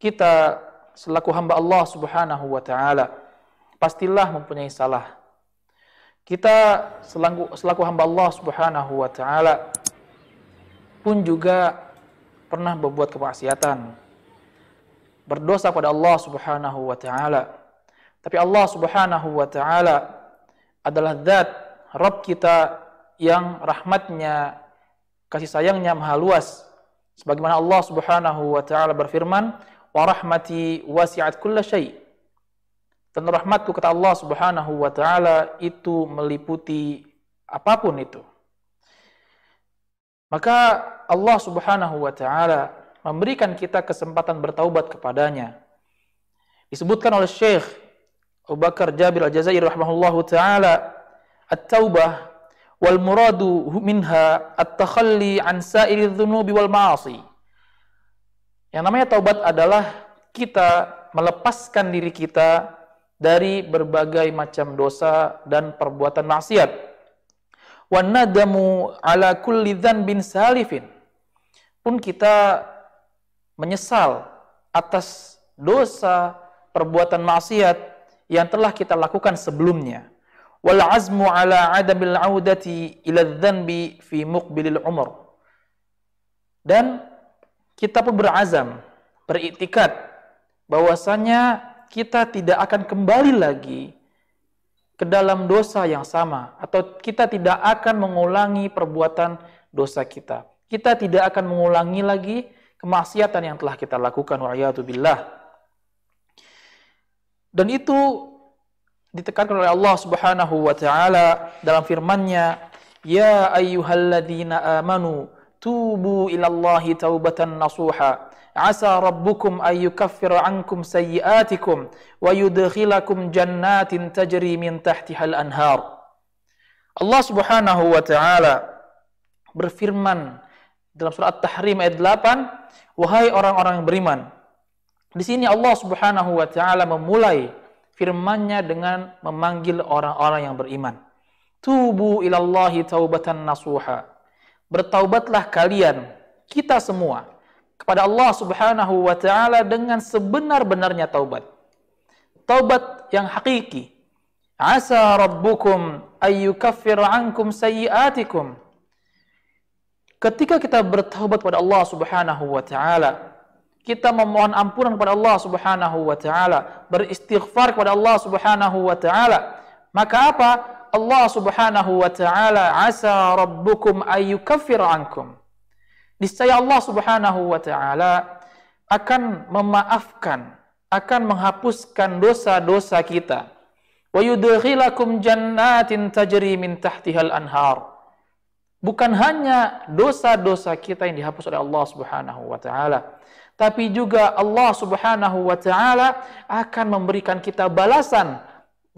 kita selaku hamba Allah Subhanahu wa taala pastilah mempunyai salah. Kita selaku, selaku hamba Allah Subhanahu wa taala pun juga pernah berbuat kemaksiatan. Berdosa pada Allah Subhanahu wa taala. Tapi Allah Subhanahu wa taala adalah zat Rabb kita yang rahmatnya kasih sayangnya maha luas sebagaimana Allah Subhanahu wa taala berfirman wa rahmati wasi'at kulla syai. Dan rahmatku kata Allah Subhanahu wa taala itu meliputi apapun itu. Maka Allah Subhanahu wa taala memberikan kita kesempatan bertaubat kepadanya. Disebutkan oleh Syekh Abu Bakar Jabir Al-Jazair rahimahullahu taala at-taubah wal muradu minha at-takhalli an sa'iri dhunubi wal ma'asi. Yang namanya taubat adalah kita melepaskan diri kita dari berbagai macam dosa dan perbuatan maksiat. Wanadamu ala kulli bin salifin. Pun kita menyesal atas dosa, perbuatan maksiat yang telah kita lakukan sebelumnya. Wal azmu ala adamil audati ila dhanbi fi muqbilil umur. Dan kita pun berazam, beriktikat, bahwasanya kita tidak akan kembali lagi ke dalam dosa yang sama atau kita tidak akan mengulangi perbuatan dosa kita. Kita tidak akan mengulangi lagi kemaksiatan yang telah kita lakukan wa'iyatu billah. Dan itu ditekankan oleh Allah Subhanahu wa taala dalam firman-Nya, "Ya ayyuhalladzina amanu" tubu ilallahi taubatan nasuha asa rabbukum an yukaffira ankum sayyiatikum wa yudkhilakum jannatin tajri min al anhar Allah Subhanahu wa taala berfirman dalam surat At-Tahrim ayat 8 wahai orang-orang yang beriman di sini Allah Subhanahu wa taala memulai firman-Nya dengan memanggil orang-orang yang beriman tubu ilallahi taubatan nasuha bertaubatlah kalian kita semua kepada Allah Subhanahu wa taala dengan sebenar-benarnya taubat. Taubat yang hakiki. Asa rabbukum ayyukaffir ankum sayyiatikum. Ketika kita bertaubat kepada Allah Subhanahu wa taala, kita memohon ampunan kepada Allah Subhanahu wa taala, beristighfar kepada Allah Subhanahu wa taala, maka apa? Allah Subhanahu wa taala asa rabbukum ayyukaffir ankum. Niscaya Allah Subhanahu wa taala akan memaafkan, akan menghapuskan dosa-dosa kita. Wa yudkhilakum jannatin tajri min tahtihal anhar. Bukan hanya dosa-dosa kita yang dihapus oleh Allah Subhanahu wa taala, tapi juga Allah Subhanahu wa taala akan memberikan kita balasan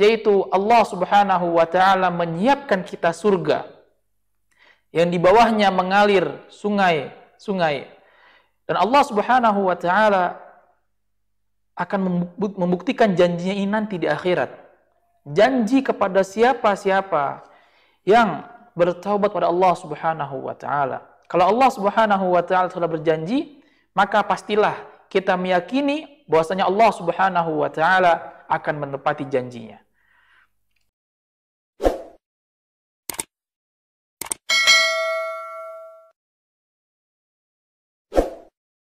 yaitu Allah Subhanahu wa taala menyiapkan kita surga yang di bawahnya mengalir sungai-sungai. Dan Allah Subhanahu wa taala akan membuktikan janjinya ini nanti di akhirat. Janji kepada siapa-siapa yang bertaubat pada Allah Subhanahu wa taala. Kalau Allah Subhanahu wa taala sudah berjanji, maka pastilah kita meyakini bahwasanya Allah Subhanahu wa taala akan menepati janjinya.